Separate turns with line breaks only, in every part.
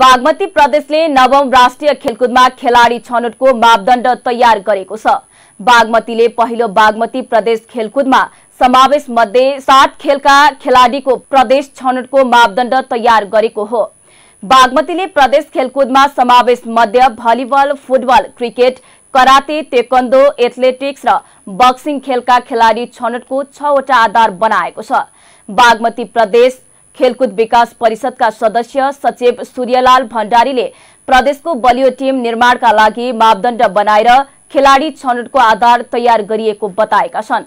बागमती प्रदेशले नवम राष्ट्रिय खेलकुदमा खेलाडी छनौटको मापदण्ड तयार गरेको छ बागमतीले पहिलो बागमती प्रदेश खेलकुदमा समावेश मध्ये सात खेलका खेलाडीको प्रदेश छनौटको मापदण्ड तयार गरेको हो बागमतीले प्रदेश खेलकुदमा समावेश मध्य volleyball football cricket karate taekwondo athletics र बक्सिङ खेलका खेलाडी छनौटको छवटा आधार बनाएको छ बागमती प्रदेश खेलकुद विकास परिषदका सदस्य सचिव सूर्यलाल भण्डारीले प्रदेशको बलियो टिम निर्माणका लागि मापदण्ड बनाएर खेलाडी छनौटको आधार तयार गरिएको बताएका छन्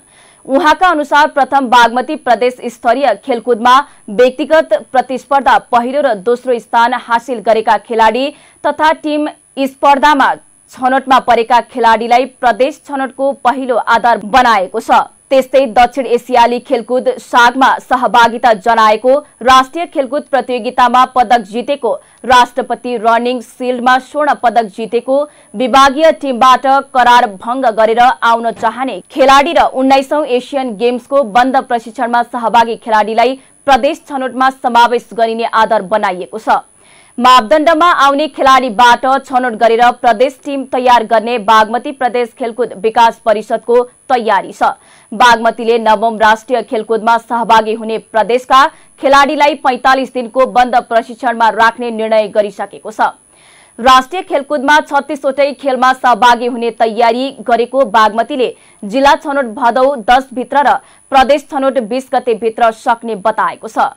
उहाँका अनुसार प्रथम बागमती प्रदेश स्तरीय खेलकुदमा व्यक्तिगत प्रतिस्पर्धा पहिलो र दोस्रो स्थान हासिल गरेका खेलाडी तथा टिम स्पर्धामा छनौटमा परेका खेलाडीलाई प्रदेश छनौटको पहिलो आधार बनाएको छ त्यस्तै दक्षिण एसियाली खेलकुद सागमा सहभागिता जनाएको राष्ट्रिय खेलकुद प्रतियोगितामा पदक जितेको राष्ट्रपति रनिङ सिल्डमा स्वर्ण पदक जितेको विभागीय टिमबाट करार भङ्ग गरेर आउन चाहने खेलाडी र उन्नाइसौं एसियन गेम्सको बन्द प्रशिक्षणमा सहभागी खेलाडीलाई प्रदेश छनौटमा समावेश गरिने आधार बनाइएको छ मापदण्डमा आउने खेलाडीबाट छनौट गरेर प्रदेश टिम तयार गर्ने बागमती प्रदेश खेलकुद विकास परिषदको तयारी छ बागमतीले नवम राष्ट्रिय खेलकुदमा सहभागी हुने प्रदेशका खेलाडीलाई पैंतालिस दिनको बन्द प्रशिक्षणमा राख्ने निर्णय गरिसकेको छ राष्ट्रिय खेलकुदमा छत्तीसवटै खेलमा सहभागी हुने तयारी गरेको बागमतीले जिल्ला छनौट भदौ भित्र र प्रदेश छनौट बीस गते भित्र सक्ने बताएको छ